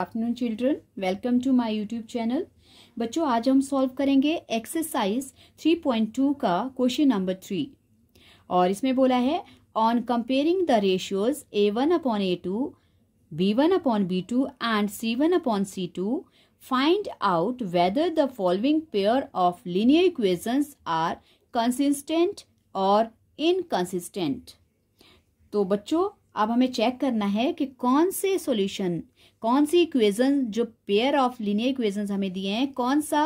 Afternoon children welcome to my YouTube channel बच्चों आज हम सॉल्व करेंगे एक्सरसाइज 3.2 का क्वेश्चन नंबर थ्री और इसमें बोला है on comparing the ratios a one upon A two B one upon B two and C one upon C two find out whether the following pair of linear equations are consistent और inconsistent तो बच्चों अब हमें check करना है कि कौन से सॉल्यूशन कौन सी इक्वेजन जो पेयर ऑफ लीनियर इक्वेजन हमें दिए हैं कौन सा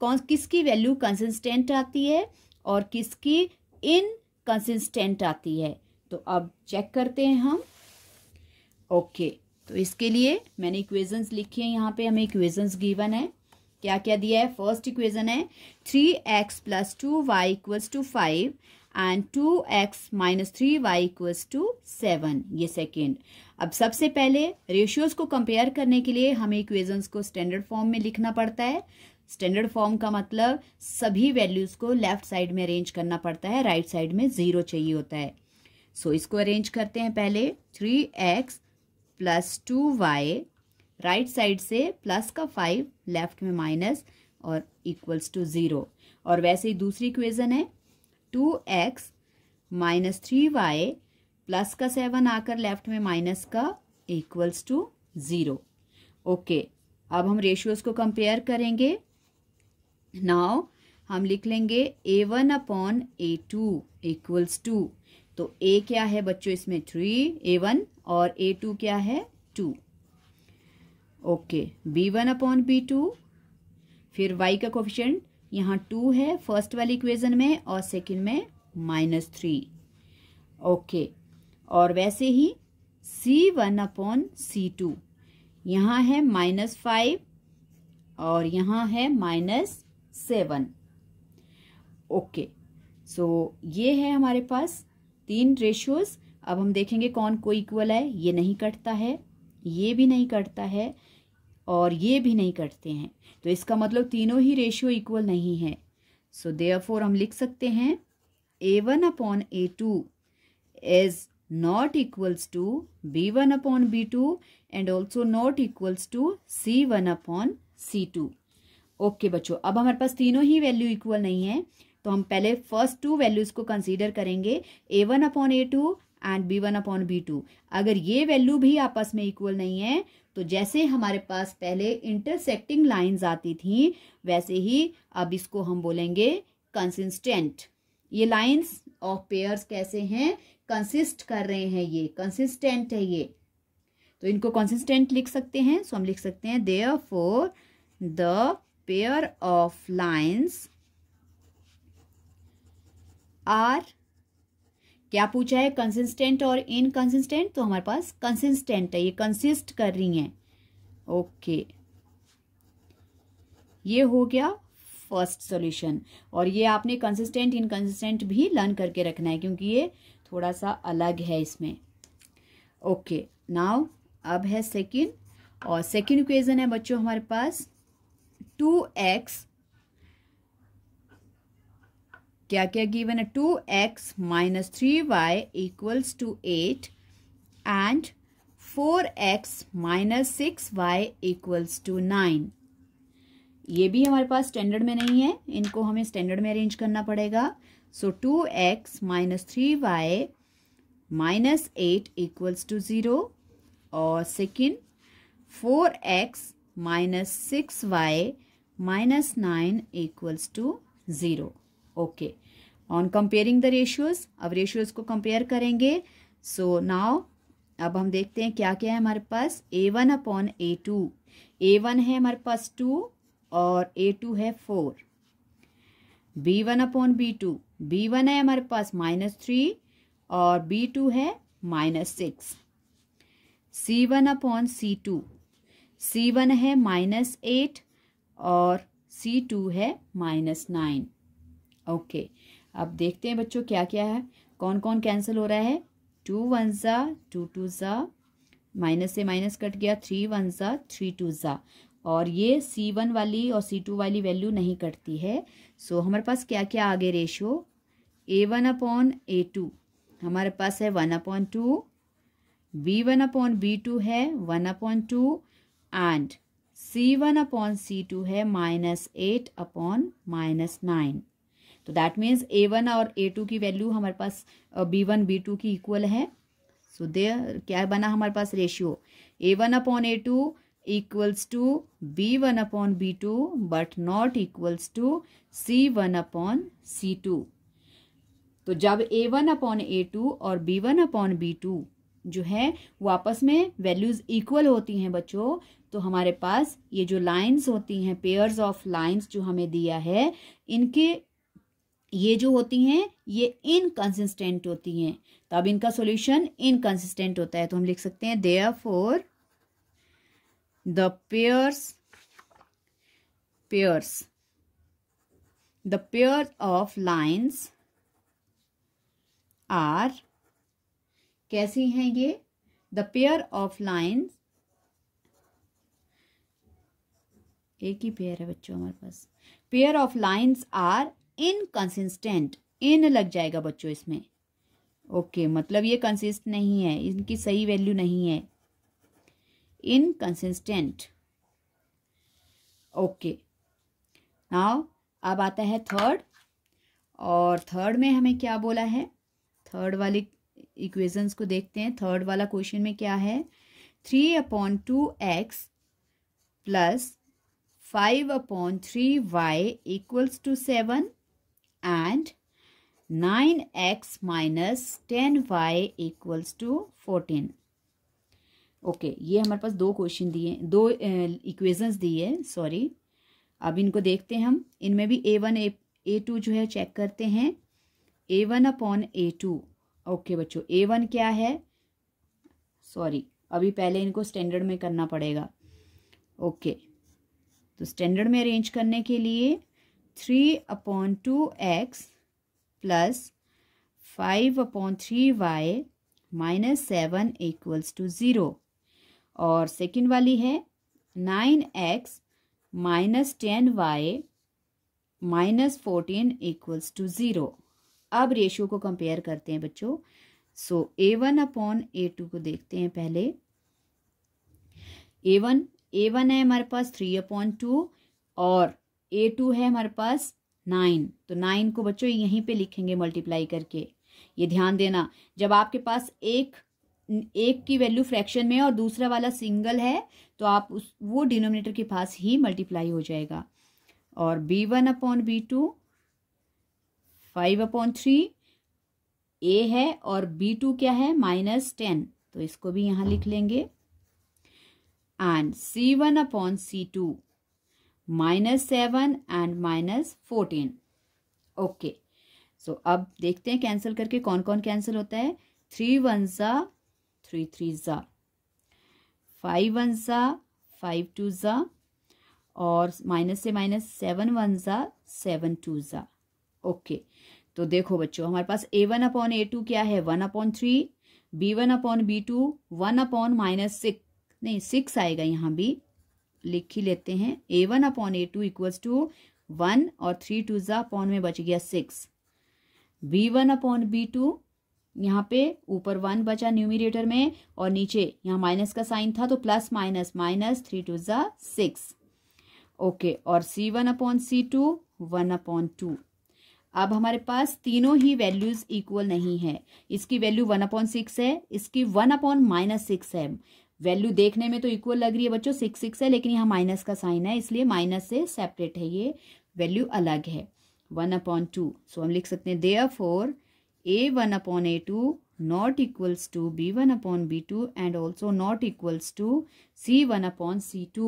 कौन किसकी वैल्यू कंसिस्टेंट आती है और किसकी इन कंसिस्टेंट आती है तो अब चेक करते हैं हम ओके okay, तो इसके लिए मैंने इक्वेजन्स लिखी हैं यहाँ पे हमें इक्वेजन्स गिवन है क्या क्या दिया है फर्स्ट इक्वेजन है three x plus two y equals to five and two x minus three y equals to seven ये सेकेंड अब सबसे पहले रेशियोज को कंपेयर करने के लिए हमें इक्वेजन्स को स्टैंडर्ड फॉर्म में लिखना पड़ता है स्टैंडर्ड फॉर्म का मतलब सभी वैल्यूज़ को लेफ्ट साइड में अरेंज करना पड़ता है राइट right साइड में ज़ीरो चाहिए होता है सो so, इसको अरेंज करते हैं पहले three x plus two y right side से प्लस का फाइव लेफ्ट में माइनस और इक्वल्स टू ज़ीरो और वैसे ही दूसरी इक्वेज़न है two x minus three y plus का सेवन आकर लेफ्ट में माइनस का इक्वल्स टू ज़ीरो ओके अब हम रेशियोज़ को कंपेयर करेंगे नाव हम लिख लेंगे a one upon A two equals to तो ए क्या है बच्चों इसमें थ्री ए वन और ए टू क्या है two okay b one upon B two फिर वाई का कोफिशेंट यहाँ टू है फर्स्ट वाली इक्वेजन में और सेकंड में माइनस थ्री ओके और वैसे ही सी वन अपॉन सी टू यहाँ है माइनस फाइव और यहाँ है माइनस सेवन ओके सो ये है हमारे पास तीन रेशियोज अब हम देखेंगे कौन को इक्वल है ये नहीं कटता है ये भी नहीं कटता है और ये भी नहीं कटते हैं तो इसका मतलब तीनों ही रेशियो इक्वल नहीं है सो so, दे हम लिख सकते हैं ए one upon A two as not equals to b1 upon b2 and also not equals to c1 upon c2 okay okay, बच्चों अब हमारे पास तीनों ही वैल्यू इक्वल नहीं है तो हम पहले फर्स्ट टू वैल्यूज़ को कंसीडर करेंगे a one upon A two and b one upon B two अगर ये वैल्यू भी आपस में इक्वल नहीं है तो जैसे हमारे पास पहले इंटरसेक्टिंग लाइंस आती थी वैसे ही अब इसको हम बोलेंगे कंसिस्टेंट ये लाइन्स ऑफ पेयर्स कैसे हैं कंसिस्ट कर रहे हैं ये कंसिस्टेंट है ये तो इनको कंसिस्टेंट लिख सकते हैं सो हम लिख सकते हैं therefore the pair of lines are क्या पूछा है कंसिस्टेंट और इनकंसिस्टेंट तो हमारे पास कंसिस्टेंट है ये कंसिस्ट कर रही हैं ओके okay. ये हो गया फर्स्ट सॉल्यूशन और ये आपने कंसिस्टेंट इनकन्सिस्टेंट भी लर्न करके रखना है क्योंकि ये थोड़ा सा अलग है इसमें ओके नाउ अब है सेकंड और सेकंड इक्वेजन है बच्चों हमारे पास टू एक्स क्या क्या गिवन है two x minus three y equals to eight and four x minus six y equals to nine ये भी हमारे पास स्टैंडर्ड में नहीं है इनको हमें स्टैंडर्ड में अरेंज करना पड़ेगा so two x minus three y minus eight equals to zero और second four x minus six y minus nine equals to zero okay on comparing the ratios अब रेशियोज को कंपेयर करेंगे so so now अब हम देखते हैं क्या क्या है हमारे पास ए one upon A two a one है हमारे पास टू और ए टू है four b one upon B two B one है हमारे पास माइनस थ्री और बी टू है माइनस सिक्स सी वन अपॉन सी टू सी वन है माइनस एट और सी टू है माइनस नाइन ओके अब देखते हैं बच्चों क्या क्या है कौन कौन कैंसिल हो रहा है टू वन ज़ा टू टू ज़ा माइनस से माइनस कट गया थ्री वन ज़ा थ्री टू ज़ा और ये सी वन वाली और सी टू वाली वैल्यू नहीं कटती है सो so, हमारे पास क्या क्या आगे ratio a one upon A two हमारे पास है one upon two B one upon B two है one upon two and C one upon C two है minus eight upon minus nine तो दैट मीन्स ए वन और ए two की value हमारे पास बी वन बी टू की equal है so so, दे क्या बना हमारे पास ratio a one upon A two equals to b1 upon b2 but not equals to c1 upon c2 तो जब a1 अपॉन टू और b1 अपॉन टू जो है वो आपस में वैल्यूज इक्वल होती हैं बच्चों तो हमारे पास ये जो लाइंस होती हैं पेयर्स ऑफ लाइंस जो हमें दिया है इनके ये जो होती हैं ये इनकन्सिस्टेंट होती हैं तो अब इनका सॉल्यूशन इनकन्सिस्टेंट होता है तो हम लिख सकते हैं therefore the pairs pairs the pair of lines are कैसी हैं ये द पेयर ऑफ लाइन्स एक ही पेयर है बच्चों हमारे पास pair of lines are inconsistent in लग जाएगा बच्चों इसमें ओके okay, मतलब ये कंसिस्ट नहीं है इनकी सही वैल्यू नहीं है इनकन्सिस्टेंट ओके नाउ अब आता है थर्ड और थर्ड में हमें क्या बोला है थर्ड वाली इक्वेशंस को देखते हैं थर्ड वाला क्वेश्चन में क्या है three upon two x plus five upon three y equals to seven and nine x minus ten y equals to fourteen okay okay, ये हमारे पास दो क्वेश्चन दिए दो इक्वेशंस दिए सॉरी अब इनको देखते हैं हम इनमें भी ए वन ए टू जो है चेक करते हैं ए वन अपॉन ए टू ओके बच्चों ए वन क्या है सॉरी अभी पहले इनको स्टैंडर्ड में करना पड़ेगा ओके okay, तो स्टैंडर्ड में अरेंज करने के लिए three upon two x plus five upon three y minus seven equals to zero और सेकेंड वाली है nine x minus ten y minus fourteen equals to zero अब रेशियो को कंपेयर करते हैं बच्चों so a one upon A two को देखते हैं पहले ए वन ए वन है हमारे पास थ्री अपॉन टू और ए टू है हमारे पास नाइन तो नाइन को बच्चों यहीं पे लिखेंगे मल्टीप्लाई करके ये ध्यान देना जब आपके पास एक एक की वैल्यू फ्रैक्शन में और दूसरा वाला सिंगल है तो आप उस वो डिनोमिनेटर के पास ही मल्टीप्लाई हो जाएगा और b one upon B two five upon three ए है और बी टू क्या है माइनस टेन तो इसको भी यहाँ लिख लेंगे and C one upon C two minus seven and minus fourteen okay so अब देखते हैं कैंसिल करके कौन कौन कैंसिल होता है थ्री वन सा three three za five one ज़ा फाइव टू ज़ा और माइनस से माइनस सेवन वन ज़ा सेवन टू ज़ा ओके तो देखो बच्चों हमारे पास ए वन अपॉन ए टू क्या है one upon three b one upon B two one upon minus six नहीं सिक्स आएगा यहाँ भी लिख ही लेते हैं ए one upon A two equals to one और थ्री टू ज़ा अपॉन में बच गया six b one upon B two यहाँ पे ऊपर वन बचा न्यूमिरेटर में और नीचे यहाँ माइनस का साइन था तो plus minus minus three two ज़ा सिक्स ओके और सी वन अपॉन सी टू वन अपॉन टू अब हमारे पास तीनों ही वैल्यूज इक्वल नहीं है इसकी वैल्यू वन अपॉन सिक्स है इसकी वन अपॉन माइनस सिक्स है वैल्यू देखने में तो इक्वल लग रही है बच्चों सिक्स सिक्स है लेकिन यहाँ माइनस का साइन है इसलिए माइनस से सेपरेट है ये वैल्यू अलग है वन अपॉन टू सो हम लिख सकते हैं therefore A one upon a two not equals to b one upon b two and also not equals to c one upon c two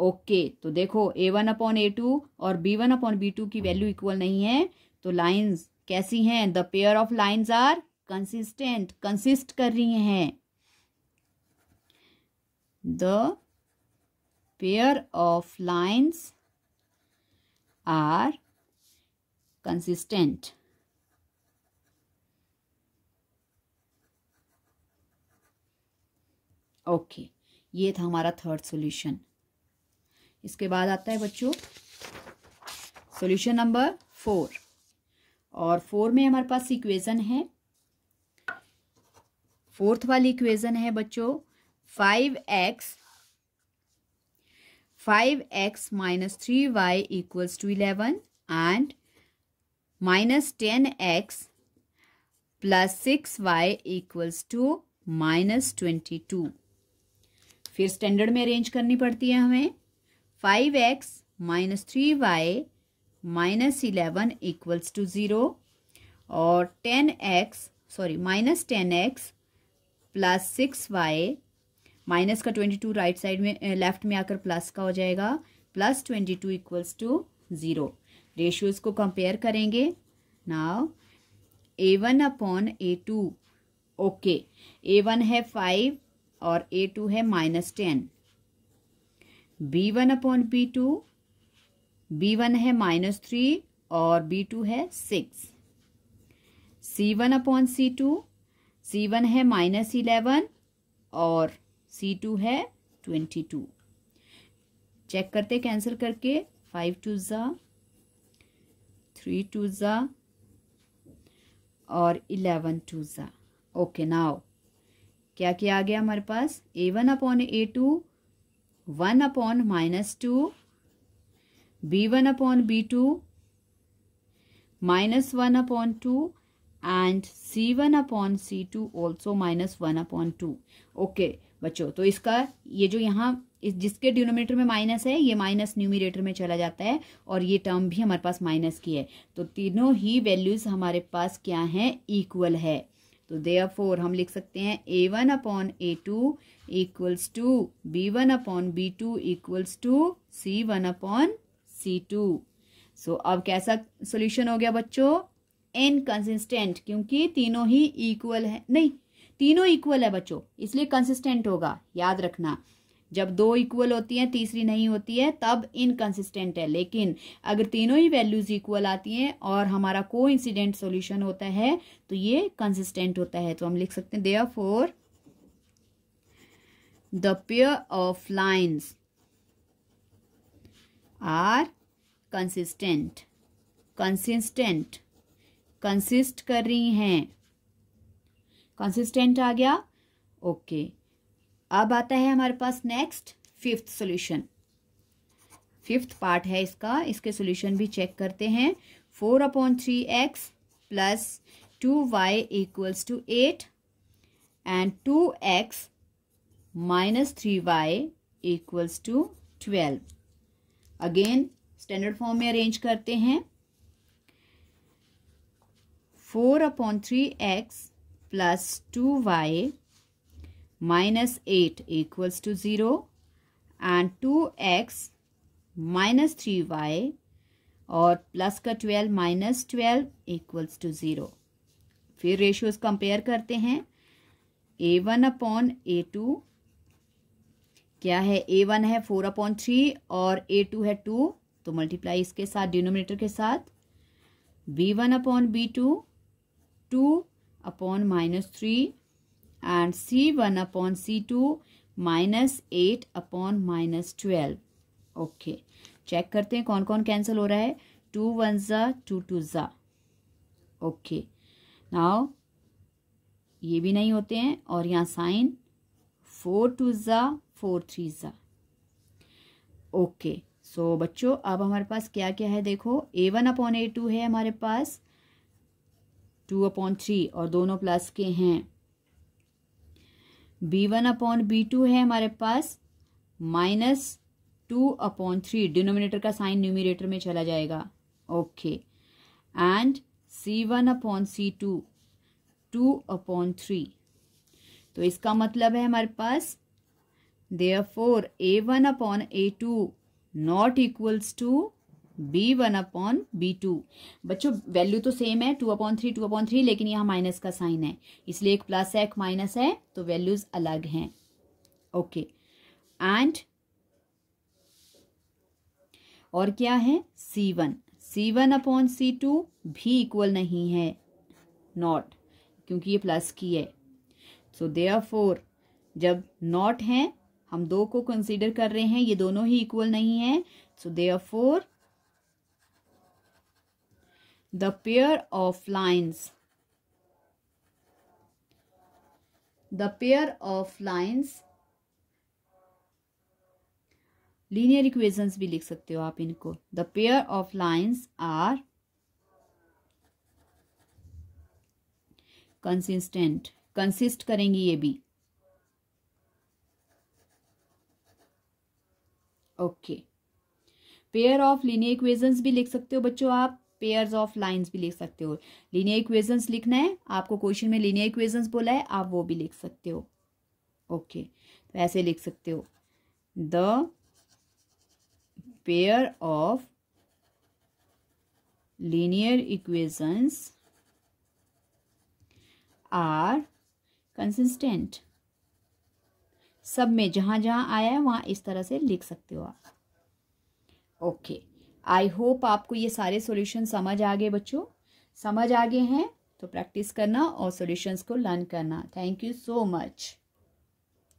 okay okay, तो देखो ए one upon ए two और b one upon B two की value equal नहीं है तो lines कैसी हैं the pair of lines are consistent consist कर रही हैं the pair of lines are consistent okay ये था हमारा थर्ड सॉल्यूशन इसके बाद आता है बच्चों सॉल्यूशन नंबर फोर और फोर में हमारे पास इक्वेशन है फोर्थ वाली इक्वेशन है बच्चों five x five x minus three y equals to eleven and minus ten x plus six y equals to minus twenty two फिर स्टैंडर्ड में अरेंज करनी पड़ती है हमें five x minus three y minus eleven equals to zero और ten x sorry minus ten x plus six y minus का twenty two right side में left eh, में आकर प्लस का हो जाएगा plus twenty two equals to zero ratios को compare करेंगे now A one upon A two okay A one है फाइव और ए टू है minus ten B one upon B two B one है माइनस थ्री और बी टू है six सी one upon सी two सी one है minus eleven और सी two है twenty two check करते कैंसिल करके फाइव टू ज़ा थ्री टू ज़ा और इलेवन टू ज़ा ओके नाउ क्या क्या आ गया हमारे पास ए one upon A two one upon minus two B one upon B two minus one upon two and C one upon C two also minus one upon two okay बच्चों तो इसका ये जो यहाँ इस जिसके डिनोमिनेटर में माइनस है ये माइनस न्यूमिनेटर में चला जाता है और ये टर्म भी हमारे पास माइनस की है तो तीनों ही वैल्यूज हमारे पास क्या हैं इक्वल है तो दे फोर हम लिख सकते हैं ए one upon A two equals to B one upon B two equals to C one upon C two so अब कैसा सोल्यूशन हो गया बच्चों इनकन्सिस्टेंट क्योंकि तीनों ही इक्वल है नहीं तीनों इक्वल है बच्चों इसलिए कंसिस्टेंट होगा याद रखना जब दो इक्वल होती हैं तीसरी नहीं होती है तब इनकन्सिस्टेंट है लेकिन अगर तीनों ही वैल्यूज इक्वल आती हैं और हमारा को इंसिडेंट सोल्यूशन होता है तो ये कंसिस्टेंट होता है तो हम लिख सकते हैं therefore the pair of lines are consistent consistent consist कर रही हैं कंसिस्टेंट आ गया ओके okay. अब आता है हमारे पास next fifth solution fifth part है इसका इसके सोल्यूशन भी चेक करते हैं four upon three x plus two y equals to eight and two x minus three y equals to twelve again standard form में अरेंज करते हैं four upon three x plus two y minus 8 equals to 0 and 2x minus 3y और plus का 12 minus 12 equals to zero फिर ratios compare करते हैं ए one upon ए two क्या है ए वन है फोर अपॉन थ्री और ए टू है टू तो मल्टीप्लाई इसके साथ डिनोमिनेटर के साथ B one upon B two two upon minus three and C1 upon C2 minus eight upon minus twelve okay check करते हैं कौन कौन कैंसिल हो रहा है टू वन ज़ा टू टू ज़ा ओके नाउ ये भी नहीं होते हैं और यहाँ साइन फोर टू ज़ा फोर थ्री ज़ा ओके सो बच्चों अब हमारे पास क्या क्या है देखो ए वन अपॉन ए टू है हमारे पास टू अपॉन थ्री और दोनों प्लस के हैं B one upon B two है हमारे पास minus two upon three denominator का साइन न्यूमिनेटर में चला जाएगा okay and C one upon C two two upon three तो इसका मतलब है हमारे पास therefore A one upon A two not equals to B one upon B two बच्चों वैल्यू तो सेम है two upon three two upon three लेकिन यहाँ माइनस का साइन है इसलिए एक प्लस है एक माइनस है तो वैल्यूज अलग हैं ओके एंड और क्या है C one C one upon सी टू भी इक्वल नहीं है नॉट क्योंकि ये प्लस की है सो देयर फोर जब नॉट है हम दो को कंसीडर कर रहे हैं ये दोनों ही इक्वल नहीं है so therefore the pair of lines the pair of lines linear equations भी लिख सकते हो आप इनको the pair of lines are consistent consist करेंगी ये भी okay pair of linear equations भी लिख सकते हो बच्चों आप पेयर्स ऑफ लाइन्स भी लिख सकते हो लीनियर इक्वेशंस लिखना है आपको क्वेश्चन में लीनियर इक्वेशंस बोला है आप वो भी लिख सकते हो ओके तो ऐसे लिख सकते हो the pair of linear equations are consistent सब में जहां जहां आया है वहां इस तरह से लिख सकते हो आप ओके okay. आई होप आपको ये सारे सॉल्यूशन समझ आ गए बच्चों समझ आ गए हैं तो प्रैक्टिस करना और सॉल्यूशंस को लर्न करना थैंक यू सो मच